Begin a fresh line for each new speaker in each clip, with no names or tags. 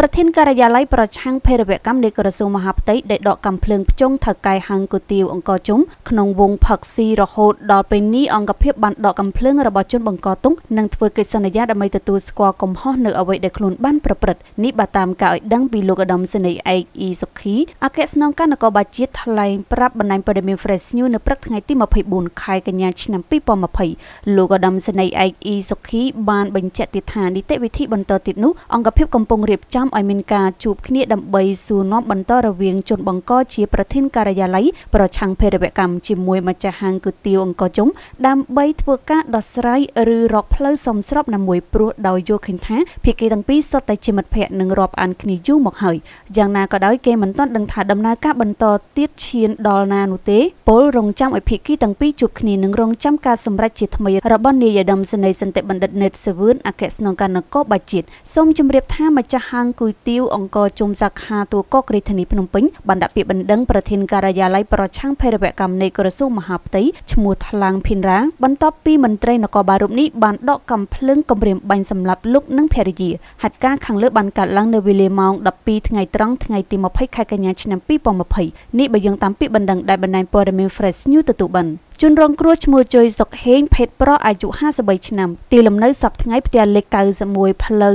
ប្រធានការិយាល័យប្រឆាំងភេរវកម្មនៃក្រសួងមហាផ្ទៃដែលដកកំភ្លើងភ្ជុងថៅកែហាងគុទាវអង្គរជុំក្នុងវងផឹកស៊ីរហូតដល់ពេលនេះអង្គភាពបានដកកំភ្លើងរបស់ជនបង្កទុងនិងធ្វើកិច្ចសន្យាដើម្បីទទួលស្គាល់កំហុសនៅអ្វីដែលខ្លួនបានប្រព្រឹត្តនេះបើតាមការឲ្យដឹងពីលោកឧត្តមសេនីយ៍ឯកអ៊ីសុខីអគ្គស្នងការនគរបាលជាតិថ្លែងប្រាប់បណ្ដាញព័ត៌មាន Fresh News នៅព្រឹកថ្ងៃទី24ខែកញ្ញាឆ្នាំ2020លោកឧត្តមសេនីយ៍ឯកអ៊ីសុខីបានបញ្ជាក់ទៀតថានីតិវិធីបន្តទៀតនោះអង្គភាពកំពុងរៀបចំមឲ្យមានការជួបគ្នាដើម្បីសួរនាំបន្តរវាង ជនបង្កជាប្រធានការិយាល័យប្រឆាំងភេរវកម្មជាមួយម្ចាស់ហាងគុយទាវអង្គរជុំដើម្បីធ្វើការដោះស្រាយឬរកផ្លូវសមស្របណាមួយព្រោះដោយយល់ឃើញថាភាគីទាំងពីរសុទ្ធតែជាមិត្តភ័ក្តិនិងរាប់អានគ្នាយូរមកហើយយ៉ាងណាក៏ដោយគេមិនទាន់ដឹងថាដំណើរការបន្តទៀតឈានដល់ណានោះទេ ពលរងចាំឲ្យភាគីទាំងពីរជួបគ្នានិងរងចាំការសម្រេចជាថ្មីរបស់នាយឥដមសេនីយ៍សន្តិបណ្ឌិតណេតសាវឿនអគ្គស្នងការនគរបាលជាតិសូមជម្រាបថាម្ចាស់ហាងគុយទាវអង្គរជុំសាខាតួកករាជធានីភ្នំពេញបានដាក់ពាក្យបណ្ដឹងប្រធានការិយាល័យប្រឆាំងភេរវកម្មនៃក្រសួងមហាផ្ទៃឈ្មោះថ្លាំងភិនរ៉ាបន្ទាប់ពីមន្ត្រីនគរបាលរូបនេះបានដកកំភ្លើងគម្រាមបាញ់សម្លាប់លោកនិងភរិយាហេតុការណ៍ខាងលើបានកើតឡើងនៅវេលាម៉ោង12ថ្ងៃត្រង់ថ្ងៃទី20ខែកញ្ញាឆ្នាំ2020នេះបើយើងតាមពាក្យបណ្ដឹងដែលបណ្ដាញព័ត៌មាន Fresh News ទទួលបានជនរងគ្រោះឈ្មោះជុយសុកហេងភេទប្រុសអាយុ53ឆ្នាំទីលំនៅសពថ្ងៃផ្ទះលេខ91ផ្លូវ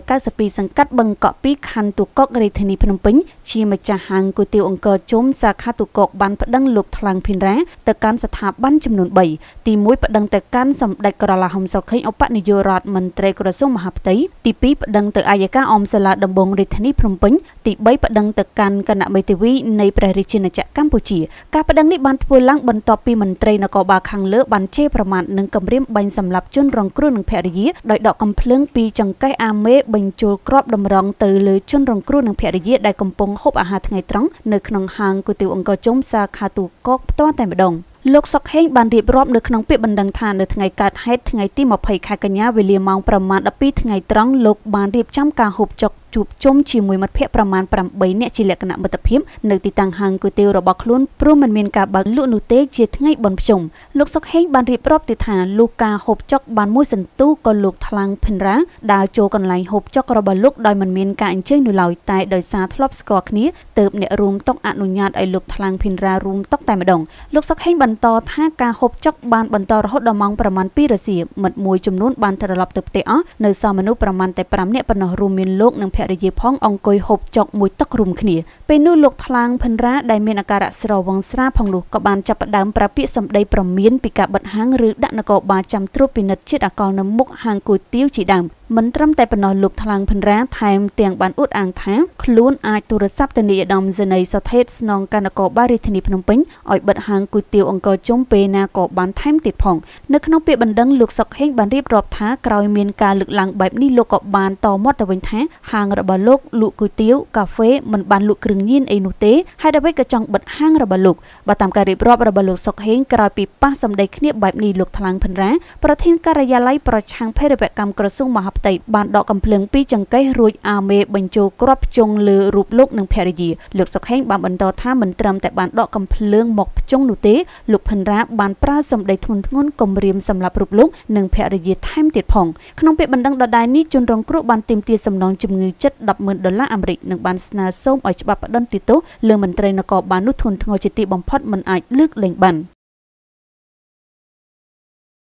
592សង្កាត់បឹងកក់2ខណ្ឌទូកករាជធានីភ្នំពេញជាម្ចាស់ហាងគុយទាវអង្គរជុំសាខាទុកកបានប្តឹងលោកថ្លាំងភិនរ៉ាទៅកាន់ស្ថាប័នចំនួន3ទី1ប្តឹងទៅកាន់សម្ដេចក្រឡាហុំសុខេងឧបនាយករដ្ឋមន្ត្រីក្រសួងមហាផ្ទៃទី2ប្តឹងទៅអាយកាអមសាលាដំបងរាជធានីភ្នំពេញទី3ប្តឹងទៅកាន់គណៈមេធាវីនៃព្រះរាជាណាចក្រកម្ពុជាការប្តឹងនេះបានធ្វើឡើងបន្ទាប់ពីមន្ត្រីនគរបាលខាងលើបានជេរប្រមាថនិងគំរាមបាញ់សម្លាប់ជនរងគ្រោះនិងភរិយាដោយដកកំភ្លើងពីចង្កេះអាមេបញ្ចូលក្របតម្រង់ទៅលើជនរងគ្រោះនិងភរិយាដែលកំពុងហូបអាហារថ្ងៃត្រង់នៅក្នុងហាងគុយទាវអង្គរជុំសាខាទូកកផ្ទាល់តែម្ដងលោកសុកហេងបានរៀបរាប់នៅក្នុងពាក្យបណ្ដឹងថានៅថ្ងៃកើតហេតុថ្ងៃទី20ខែកញ្ញាវេលាម៉ោងប្រមាណ12ថ្ងៃត្រង់លោកបានរៀបចំការហូបចុកជួបជុំជាមួយមិត្តភ័ក្តិប្រមាណ8នាក់ជាលក្ខណៈមិត្តភាពនៅទីតាំងហាងគុយទាវរបស់ខ្លួនព្រោះមិនមានការបើកលក់នោះទេជាថ្ងៃបុណ្យភ្ជុំលោកសុកហេងបានរៀបរាប់ទៀតថាលុះការហូបចុកបានមួយសន្ទុះក៏លោកថ្លាំងភិនរ៉ាដើរចូលកន្លែងហូបចុករបស់លោកដោយមិនមានការអញ្ជើញនោះឡើយតែដោយសារធ្លាប់ស្គាល់គ្នាទើបអ្នករួមតុអនុញ្ញាតឲ្យលោកថ្លាំងភិនរ៉ារួមតុតែម្ដង លោកសុកហេងបន្ត ថាការហូបចុកបានបន្តរហូតដល់ម៉ោងប្រមាណ2រសៀលមិត្តមួយចំនួនបានត្រឡប់ទៅផ្ទះអស់នៅសមមនុស្សប្រមាណតែ5នាក់ប៉ុណ្ណោះរួមមានលោកនិងភភរិយាផងអង្គុយហូបចុកមួយទឹករុំគ្នាពេលនោះលោកថ្លាងភិនរាដែលមានអាការៈស្រវឹងស្រាផងនោះក៏បានចាប់ផ្ដើមប្រាពាកសម្ដីប្រមានពីការបិទហាង ឬដាក់នគរបាលចាំត្រួតពិនិត្យជាតិអាកុលនៅមុខហាងគុយទាវជាដើមមិនត្រឹមតែប៉ុណ្ណោះលោកថ្លាំងភិនរាថែមទាំងបានអួតអាងថាខ្លួនអាចទូរស័ព្ទទៅនាយឧត្តមសេនីយ៍សុថេតស្នងគណៈកោបារាជធានីភ្នំពេញឲ្យបិទហាងគុយទាវអង្គរជុំពេលណាក៏បានថែមទៀតផងនៅក្នុងពាក្យបណ្ដឹងលោកសុកហេងបានរៀបរាប់ថាក្រោយមានការលើកឡើងបែបនេះលោកក៏បានតមាត់ទៅវិញថាហាងរបស់លោកលក់គុយទាវកាហ្វេមិនបានលក់គ្រឿងញៀនអីនោះទេហេតុអ្វីក៏ចង់បិទហាងរបស់លោកបើតាមការរៀបរាប់របស់លោកសុកហេងក្រោយពីប៉ះសម្ដីគ្នាបែបនេះលោកថ្លាំងភិនរាប្រធានការិយាល័យប្រឆាំងភេរវកម្មក្រសួងមហាផ្ទៃបានដកកំភ្លើងពីចង្កេះរួចអាមេបញ្ចូលគ្រាប់ភ្ជង់លើរូបលោកនិងភរិយាលោកសុកហេងបានបន្តថាមិនត្រឹមតែបានដកកំភ្លើងមកភ្ជង់នោះទេលោកផិនរ៉ាបានប្រើសម្ដីធ្ងន់ធ្ងរគំរាមសម្រាប់រូបលោកនិងភរិយាថែមទៀតផងក្នុងពេលបណ្ដឹងដដែលនេះជនរងគ្រោះបានទាមទារសំណងជំងឺចិត្ត100000ដុល្លារអាមេរិកនិងបានស្នើសូមឲ្យច្បាប់ប្តឹងទីទោសលើមន្ត្រីនគរបាលនោះធ្ងន់ធ្ងរជាទីបំផុតមិនអាចលើកលែងបាន